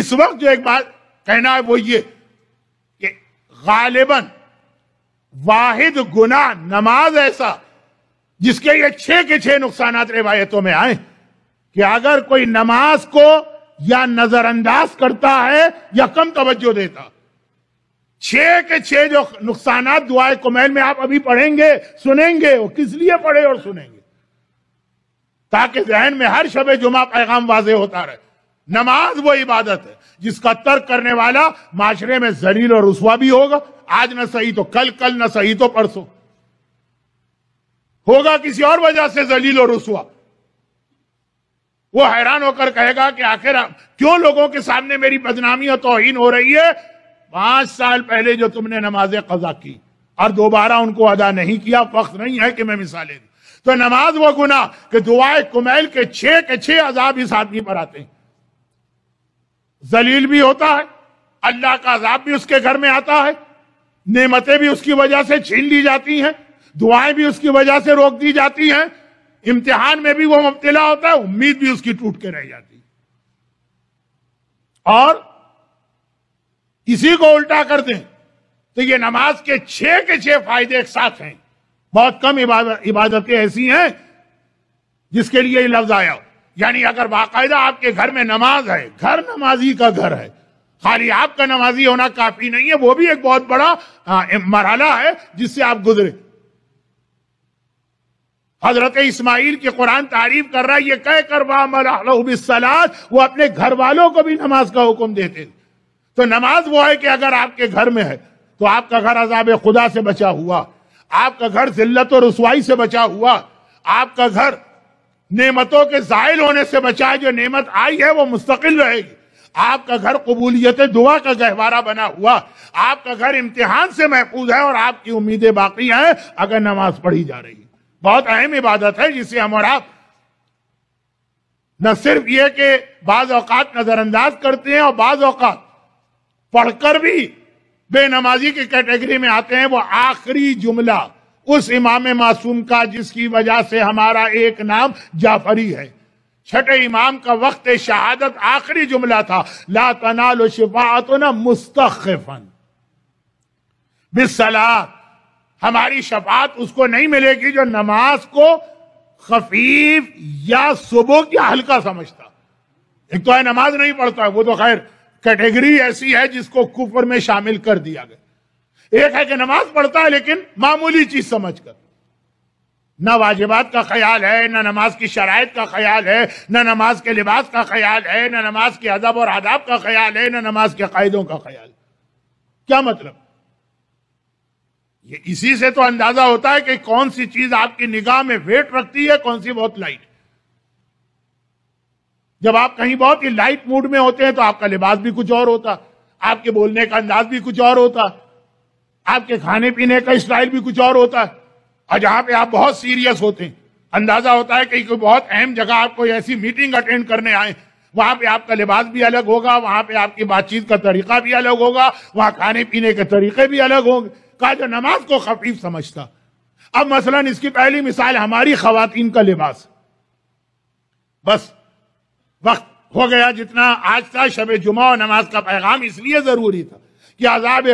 इस वक्त जो एक बात कहना है वो ये कि गालिबन वाहिद गुना नमाज ऐसा जिसके ये छह के छह नुकसान रिवायतों में आए कि अगर कोई नमाज को या नजरअंदाज करता है या कम तवज्जो देता छह के छह जो नुकसान दुआए कुमैन में आप अभी पढ़ेंगे सुनेंगे वो किस लिए पढ़े और सुनेंगे ताकि जहन में हर शब जुमा पैगाम वाजे होता रहे नमाज वो इबादत है जिसका तर्क करने वाला माशरे में जलील और रसुआ भी होगा आज ना सही तो कल कल ना सही तो परसों होगा किसी और वजह से जलील और रसुआ वो हैरान होकर कहेगा कि आखिर क्यों लोगों के सामने मेरी बदनामी और तोहिन हो रही है पांच साल पहले जो तुमने नमाज कजा की और दोबारा उनको अदा नहीं किया वक्त नहीं है कि मैं मिसालें दू तो नमाज वो गुना कि दुआए कुमैल के छह के छह अजाब इस आदमी पर आते हैं जलील भी होता है अल्लाह का अजाब भी उसके घर में आता है नेमतें भी उसकी वजह से छीन ली जाती हैं दुआएं भी उसकी वजह से रोक दी जाती हैं इम्तिहान में भी वो मुबतला होता है उम्मीद भी उसकी टूट के रह जाती है और इसी को उल्टा कर दें तो ये नमाज के छह के छह फायदे एक साथ हैं बहुत कम इबादतें ऐसी हैं जिसके लिए ये लफ्ज आया हो यानी अगर बाकायदा आपके घर में नमाज है घर नमाजी का घर है खाली आपका नमाजी होना काफी नहीं है वो भी एक बहुत बड़ा मरहला है जिससे आप गुजरे हजरत इस्माइल की कुरान तारीफ कर रहा है ये कह कर वाहलाद वो अपने घर वालों को भी नमाज का हुक्म देते तो नमाज वो है कि अगर आपके घर में है तो आपका घर अजाब खुदा से बचा हुआ आपका घर जिल्लत और रसवाई से बचा हुआ आपका घर नेमतों के जायल होने से बचाए जो नेमत आई है वो मुस्तकिल रहेगी आपका घर कबूलियत दुआ का गहवारा बना हुआ आपका घर इम्तिहान से महफूज है और आपकी उम्मीदें बाकी हैं अगर नमाज पढ़ी जा रही है बहुत अहम इबादत है जिसे हम और आप न सिर्फ ये कि बाज औकात नजरअंदाज करते हैं और बाज औकात पढ़कर भी बेनमाजी की कैटेगरी में आते हैं वो आखिरी जुमला उस इमाम मासूम का जिसकी वजह से हमारा एक नाम जाफरी है छठे इमाम का वक्त शहादत आखिरी जुमला था ला तनाल तो न मुस्तफन बिसलात हमारी शफात उसको नहीं मिलेगी जो नमाज को खफीफ या सुबह या हल्का समझता एक तो है नमाज नहीं पढ़ता है वो तो खैर कैटेगरी ऐसी है जिसको कुफर में शामिल कर दिया गया एक है कि नमाज पढ़ता है लेकिन मामूली चीज समझकर ना वाजिबात का ख्याल है ना नमाज की शराय का ख्याल है ना नमाज के लिबास का ख्याल है ना नमाज के अदब और आदाब का ख्याल है ना नमाज के कायदों का ख्याल क्या मतलब ये इसी से तो अंदाजा होता है कि कौन सी चीज आपकी निगाह में वेट रखती है कौन सी बहुत लाइट जब आप कहीं बहुत ही लाइट मूड में होते हैं तो आपका लिबास भी कुछ और होता आपके बोलने का अंदाज भी कुछ और होता आपके खाने पीने का स्टाइल भी कुछ और होता है और जहां पे आप बहुत सीरियस होते हैं अंदाजा होता है कि बहुत अहम जगह आप कोई ऐसी मीटिंग अटेंड करने आए वहां पे आपका लिबास भी अलग होगा वहां पे आपकी बातचीत का तरीका भी अलग होगा वहां खाने पीने के तरीके भी अलग होंगे कहा जो नमाज को खफीफ समझता अब मसलन इसकी पहली मिसाल हमारी खातन का लिबास बस वक्त हो गया जितना आज था शब जुमा और नमाज का पैगाम इसलिए जरूरी था कि आजाब